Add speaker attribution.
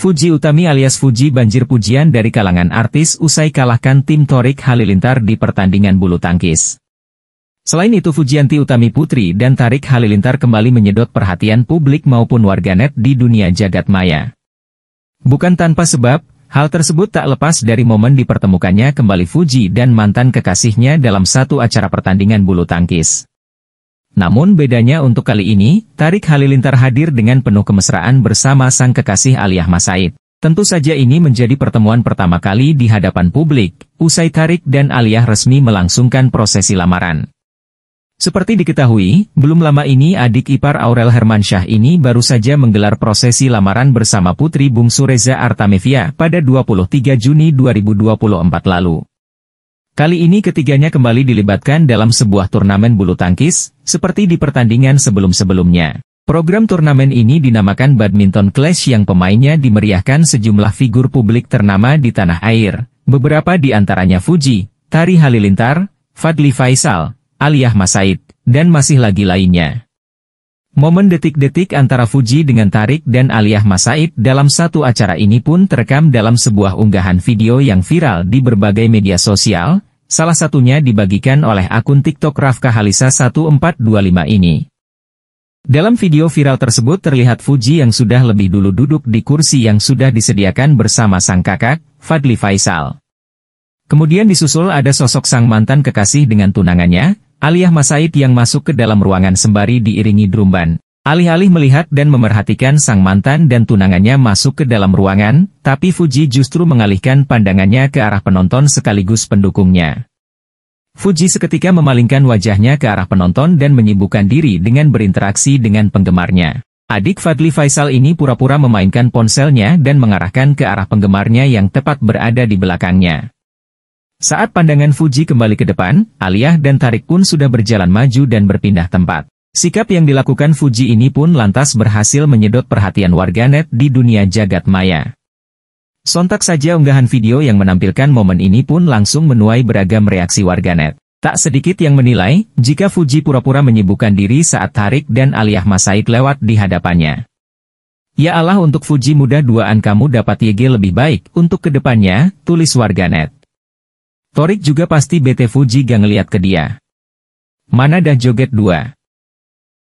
Speaker 1: Fuji Utami alias Fuji banjir pujian dari kalangan artis usai kalahkan tim Torik Halilintar di pertandingan bulu tangkis. Selain itu Fujianti Utami Putri dan Tarik Halilintar kembali menyedot perhatian publik maupun warganet di dunia jagat maya. Bukan tanpa sebab, hal tersebut tak lepas dari momen dipertemukannya kembali Fuji dan mantan kekasihnya dalam satu acara pertandingan bulu tangkis. Namun bedanya untuk kali ini, Tarik Halilintar hadir dengan penuh kemesraan bersama sang kekasih Aliyah Masaid. Tentu saja ini menjadi pertemuan pertama kali di hadapan publik, usai Tarik dan Aliyah resmi melangsungkan prosesi lamaran. Seperti diketahui, belum lama ini adik ipar Aurel Hermansyah ini baru saja menggelar prosesi lamaran bersama putri bungsu Reza Artamevia pada 23 Juni 2024 lalu. Kali ini ketiganya kembali dilibatkan dalam sebuah turnamen bulu tangkis, seperti di pertandingan sebelum-sebelumnya. Program turnamen ini dinamakan Badminton Clash yang pemainnya dimeriahkan sejumlah figur publik ternama di tanah air, beberapa di antaranya Fuji, Tari Halilintar, Fadli Faisal, Aliyah Masaid, dan masih lagi lainnya. Momen detik-detik antara Fuji dengan Tarik dan Aliyah Masaid dalam satu acara ini pun terekam dalam sebuah unggahan video yang viral di berbagai media sosial, Salah satunya dibagikan oleh akun TikTok Rafka Halisa 1425 ini. Dalam video viral tersebut terlihat Fuji yang sudah lebih dulu duduk di kursi yang sudah disediakan bersama sang kakak, Fadli Faisal. Kemudian disusul ada sosok sang mantan kekasih dengan tunangannya, Aliyah Masaid yang masuk ke dalam ruangan sembari diiringi drumban. Alih-alih melihat dan memerhatikan sang mantan dan tunangannya masuk ke dalam ruangan, tapi Fuji justru mengalihkan pandangannya ke arah penonton sekaligus pendukungnya. Fuji seketika memalingkan wajahnya ke arah penonton dan menyibukkan diri dengan berinteraksi dengan penggemarnya. Adik Fadli Faisal ini pura-pura memainkan ponselnya dan mengarahkan ke arah penggemarnya yang tepat berada di belakangnya. Saat pandangan Fuji kembali ke depan, Aliyah dan Tarik pun sudah berjalan maju dan berpindah tempat. Sikap yang dilakukan Fuji ini pun lantas berhasil menyedot perhatian warganet di dunia jagat maya. Sontak saja unggahan video yang menampilkan momen ini pun langsung menuai beragam reaksi warganet. Tak sedikit yang menilai, jika Fuji pura-pura menyibukkan diri saat Tarik dan Aliyah Masaid lewat di hadapannya. Ya Allah untuk Fuji muda duaan kamu dapat YG lebih baik untuk kedepannya, tulis warganet. Torik juga pasti bete Fuji gak ngeliat ke dia. Mana dah joget dua.